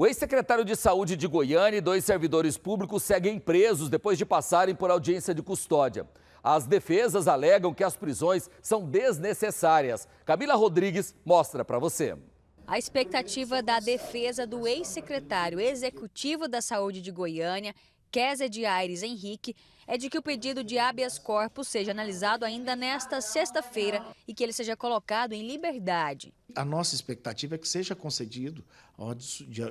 O ex-secretário de Saúde de Goiânia e dois servidores públicos seguem presos depois de passarem por audiência de custódia. As defesas alegam que as prisões são desnecessárias. Camila Rodrigues mostra para você. A expectativa da defesa do ex-secretário executivo da Saúde de Goiânia, Kézia de Aires Henrique, é de que o pedido de habeas corpus seja analisado ainda nesta sexta-feira e que ele seja colocado em liberdade. A nossa expectativa é que seja concedido a ordem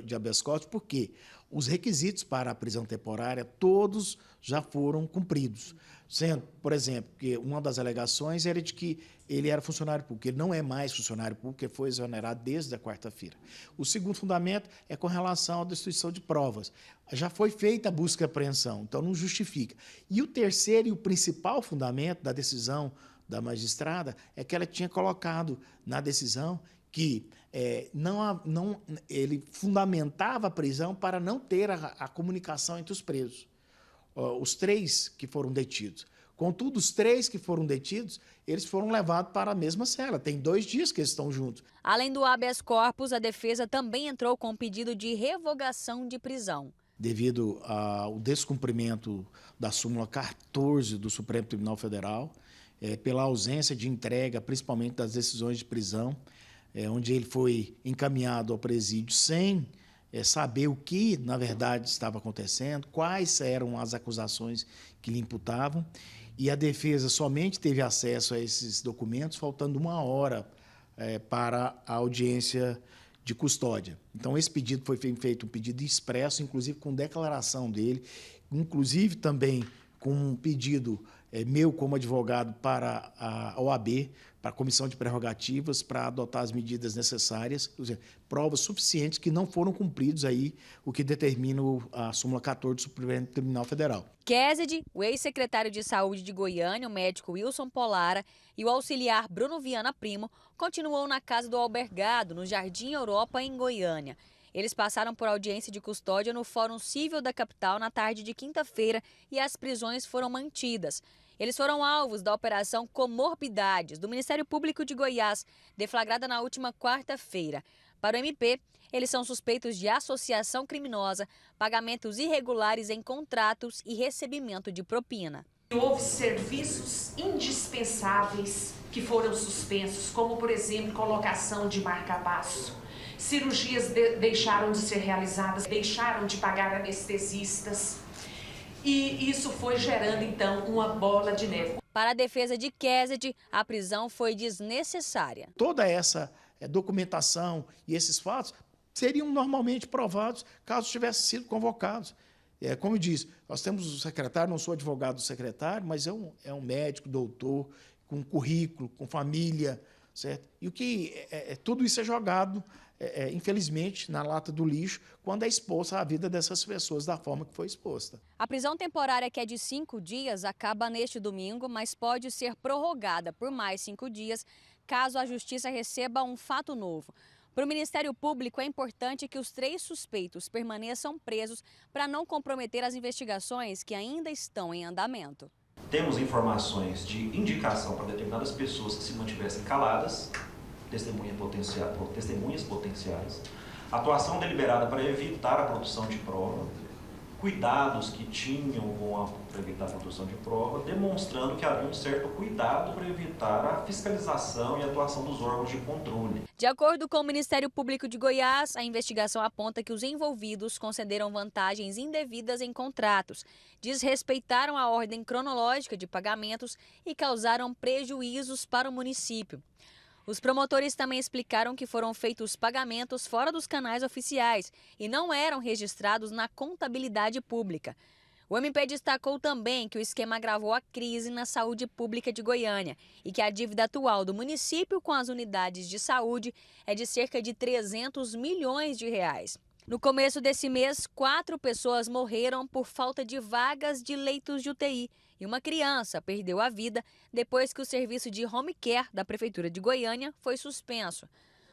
de habeas corpus, porque os requisitos para a prisão temporária todos já foram cumpridos. Sendo, por exemplo, que uma das alegações era de que ele era funcionário público, ele não é mais funcionário público, ele foi exonerado desde a quarta-feira. O segundo fundamento é com relação à destruição de provas. Já foi feita a busca e apreensão, então não justifica. E o terceiro e o principal fundamento da decisão da magistrada é que ela tinha colocado na decisão que é, não, não, ele fundamentava a prisão para não ter a, a comunicação entre os presos, os três que foram detidos. Contudo, os três que foram detidos, eles foram levados para a mesma cela. Tem dois dias que eles estão juntos. Além do habeas corpus, a defesa também entrou com um pedido de revogação de prisão. Devido ao descumprimento da súmula 14 do Supremo Tribunal Federal, é, pela ausência de entrega, principalmente das decisões de prisão, é, onde ele foi encaminhado ao presídio sem é, saber o que, na verdade, estava acontecendo, quais eram as acusações que lhe imputavam. E a defesa somente teve acesso a esses documentos faltando uma hora é, para a audiência de custódia. Então, esse pedido foi feito um pedido expresso, inclusive com declaração dele, inclusive também com um pedido é, meu como advogado para a OAB, para a Comissão de Prerrogativas, para adotar as medidas necessárias, seja, provas suficientes que não foram cumpridos aí, o que determina a súmula 14 do Supremo Tribunal Federal. Kesed, o ex-secretário de Saúde de Goiânia, o médico Wilson Polara e o auxiliar Bruno Viana Primo continuam na casa do albergado, no Jardim Europa, em Goiânia. Eles passaram por audiência de custódia no Fórum Civil da capital na tarde de quinta-feira e as prisões foram mantidas. Eles foram alvos da Operação Comorbidades do Ministério Público de Goiás, deflagrada na última quarta-feira. Para o MP, eles são suspeitos de associação criminosa, pagamentos irregulares em contratos e recebimento de propina. Houve serviços indispensáveis que foram suspensos, como, por exemplo, colocação de marca-passo. Cirurgias de deixaram de ser realizadas, deixaram de pagar anestesistas. E isso foi gerando, então, uma bola de neve. Para a defesa de Kesed, a prisão foi desnecessária. Toda essa eh, documentação e esses fatos seriam normalmente provados caso tivessem sido convocados. É, como eu disse, nós temos o secretário, não sou advogado do secretário, mas é um, é um médico, doutor, com currículo, com família, certo? E o que é, é tudo isso é jogado é, é, infelizmente, na lata do lixo, quando é exposta a vida dessas pessoas da forma que foi exposta. A prisão temporária, que é de cinco dias, acaba neste domingo, mas pode ser prorrogada por mais cinco dias, caso a justiça receba um fato novo. Para o Ministério Público, é importante que os três suspeitos permaneçam presos para não comprometer as investigações que ainda estão em andamento. Temos informações de indicação para determinadas pessoas que se mantivessem caladas, testemunha potencial, testemunhas potenciais, atuação deliberada para evitar a produção de prova, cuidados que tinham com a, para evitar a produção de prova, demonstrando que havia um certo cuidado para evitar a fiscalização e atuação dos órgãos de controle. De acordo com o Ministério Público de Goiás, a investigação aponta que os envolvidos concederam vantagens indevidas em contratos, desrespeitaram a ordem cronológica de pagamentos e causaram prejuízos para o município. Os promotores também explicaram que foram feitos pagamentos fora dos canais oficiais e não eram registrados na contabilidade pública. O MP destacou também que o esquema agravou a crise na saúde pública de Goiânia e que a dívida atual do município com as unidades de saúde é de cerca de 300 milhões de reais. No começo desse mês, quatro pessoas morreram por falta de vagas de leitos de UTI e uma criança perdeu a vida depois que o serviço de home care da Prefeitura de Goiânia foi suspenso.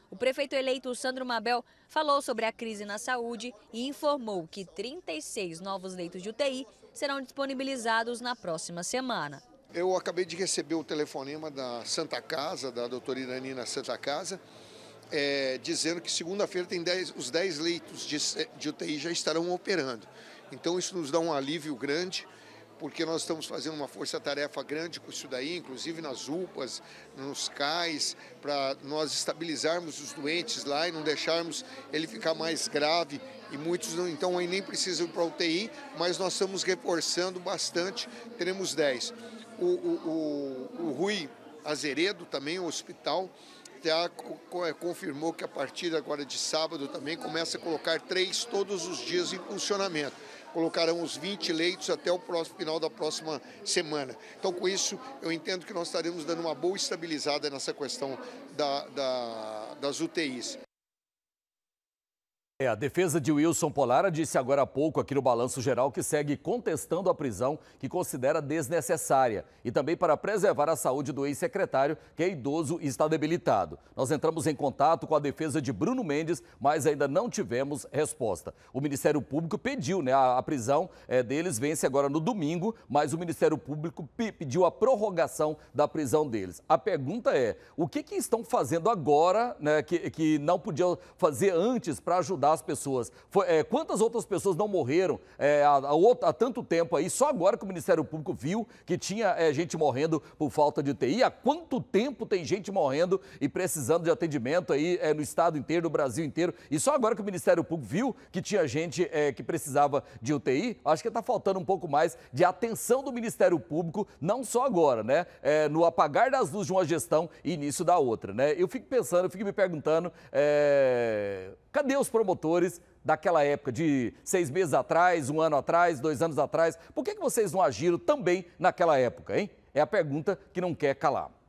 O prefeito eleito Sandro Mabel falou sobre a crise na saúde e informou que 36 novos leitos de UTI serão disponibilizados na próxima semana. Eu acabei de receber o telefonema da Santa Casa, da doutora Iranina Santa Casa, é, dizendo que segunda-feira tem dez, os 10 leitos de, de UTI já estarão operando. Então isso nos dá um alívio grande porque nós estamos fazendo uma força-tarefa grande com isso daí, inclusive nas UPAs, nos CAIs, para nós estabilizarmos os doentes lá e não deixarmos ele ficar mais grave. E muitos não, então aí nem precisam ir para UTI, mas nós estamos reforçando bastante, teremos 10. O, o, o, o Rui Azeredo, também o hospital, CTA é, confirmou que a partir agora de sábado também começa a colocar três todos os dias em funcionamento. Colocarão os 20 leitos até o próximo, final da próxima semana. Então, com isso, eu entendo que nós estaremos dando uma boa estabilizada nessa questão da, da, das UTIs. É, a defesa de Wilson Polara disse agora há pouco aqui no Balanço Geral que segue contestando a prisão que considera desnecessária e também para preservar a saúde do ex-secretário, que é idoso e está debilitado. Nós entramos em contato com a defesa de Bruno Mendes, mas ainda não tivemos resposta. O Ministério Público pediu, né? A, a prisão é, deles vence agora no domingo, mas o Ministério Público pediu a prorrogação da prisão deles. A pergunta é: o que, que estão fazendo agora né, que, que não podiam fazer antes para ajudar? ajudar as pessoas. Foi, é, quantas outras pessoas não morreram é, há, há, há, tanto tempo aí? Só agora que o Ministério Público viu que tinha é, gente morrendo por falta de UTI. Há quanto tempo tem gente morrendo e precisando de atendimento aí é, no estado inteiro, no Brasil inteiro? E só agora que o Ministério Público viu que tinha gente é, que precisava de UTI? Acho que está faltando um pouco mais de atenção do Ministério Público, não só agora, né? É, no apagar das luzes de uma gestão e início da outra, né? Eu fico pensando, eu fico me perguntando. É... Cadê os promotores daquela época, de seis meses atrás, um ano atrás, dois anos atrás? Por que, que vocês não agiram também naquela época, hein? É a pergunta que não quer calar.